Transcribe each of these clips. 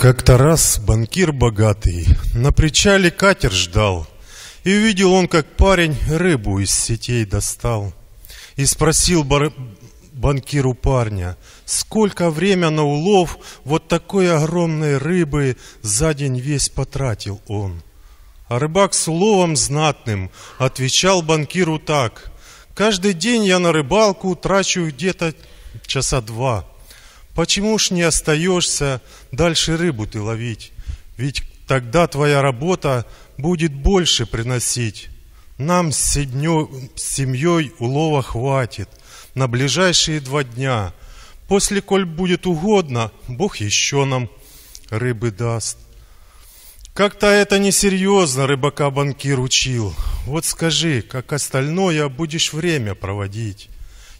Как-то раз банкир богатый на причале катер ждал, И увидел он, как парень рыбу из сетей достал. И спросил бар... банкиру парня, сколько время на улов Вот такой огромной рыбы за день весь потратил он. А рыбак с уловом знатным отвечал банкиру так, «Каждый день я на рыбалку трачу где-то часа два». Почему ж не остаешься дальше рыбу ты ловить? Ведь тогда твоя работа будет больше приносить. Нам с, седнё, с семьей улова хватит на ближайшие два дня. После, коль будет угодно, Бог еще нам рыбы даст. Как-то это несерьезно рыбака банкир учил. Вот скажи, как остальное будешь время проводить.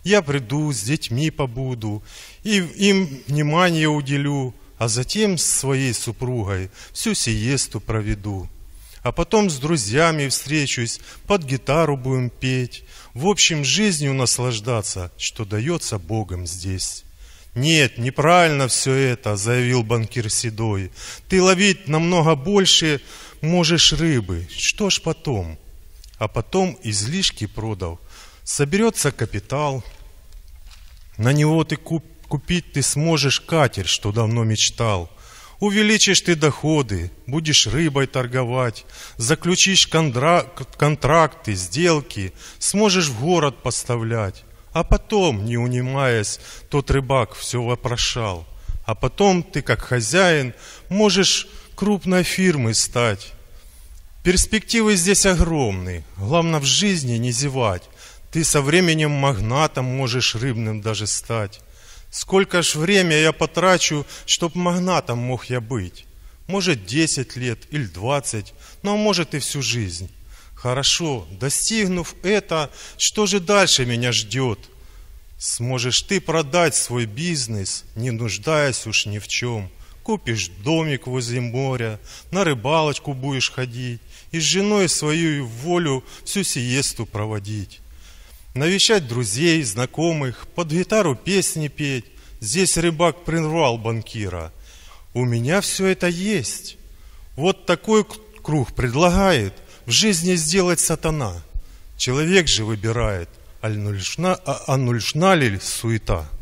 Я приду, с детьми побуду, и им внимание уделю, а затем с своей супругой всю сиесту проведу. А потом с друзьями встречусь, под гитару будем петь, в общем, жизнью наслаждаться, что дается Богом здесь. «Нет, неправильно все это», — заявил банкир Седой. «Ты ловить намного больше можешь рыбы. Что ж потом?» А потом излишки продал соберется капитал, на него ты куп, купить ты сможешь катер, что давно мечтал. Увеличишь ты доходы, будешь рыбой торговать, заключишь контра контракты, сделки, сможешь в город поставлять. А потом, не унимаясь, тот рыбак все вопрошал. А потом ты, как хозяин, можешь крупной фирмой стать. Перспективы здесь огромны, главное в жизни не зевать. Ты со временем магнатом можешь рыбным даже стать. Сколько ж время я потрачу, чтоб магнатом мог я быть? Может, десять лет или двадцать, но ну, а может и всю жизнь. Хорошо, достигнув это, что же дальше меня ждет? Сможешь ты продать свой бизнес, не нуждаясь уж ни в чем. Купишь домик возле моря, на рыбалочку будешь ходить и с женой свою волю всю сиесту проводить навещать друзей, знакомых, под гитару песни петь. Здесь рыбак прервал банкира. У меня все это есть. Вот такой круг предлагает в жизни сделать сатана. Человек же выбирает, аль нульшна, а, а нульшна ли суета.